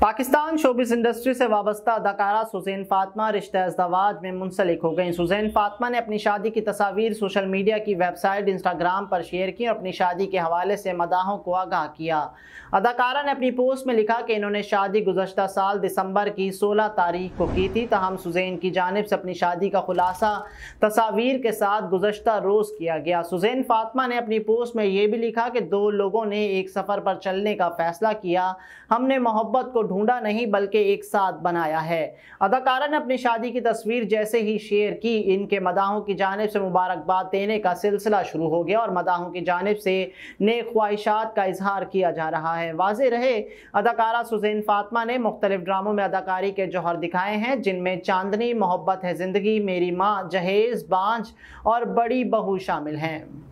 Pakistan showbiz industry से वाबस्ता अदाकारा सुजैन फातमा रिश्ते अजदवाज में मुंसलिक हो गई सुजैन फातमा ने अपनी शादी की तस्वीर सोशल मीडिया की वेबसाइट इंस्टाग्राम पर शेयर की और अपनी शादी के हवाले से मदाहों को आगाह किया अदाकारा ने अपनी पोस्ट में लिखा कि इन्होंने शादी गुजशत साल दिसंबर की सोलह तारीख को की थी तहम सुजैन की जानब से अपनी शादी का खुलासा तस्वीर के साथ गुजशत रोज़ किया गया सुजैन फातमा ने अपनी पोस्ट में यह भी लिखा कि दो लोगों ने एक सफ़र पर चलने का फ़ैसला किया हमने मोहब्बत को ढूंढा नहीं बल्कि एक साथ बनाया है अदाकारा ने अपनी शादी की तस्वीर जैसे ही शेयर की इनके मदाहों की जानब से मुबारकबाद देने का सिलसिला शुरू हो गया और मदाहों की जानब से नए ख्वाहिशात का इजहार किया जा रहा है वाज रहे अदाकारा सुजैन फातमा ने मुख्तलिफ ड्रामों में अदाकारी के जौहर दिखाए हैं जिनमें चांदनी मोहब्बत है ज़िंदगी मेरी माँ जहेज़ बांझ और बड़ी बहू शामिल हैं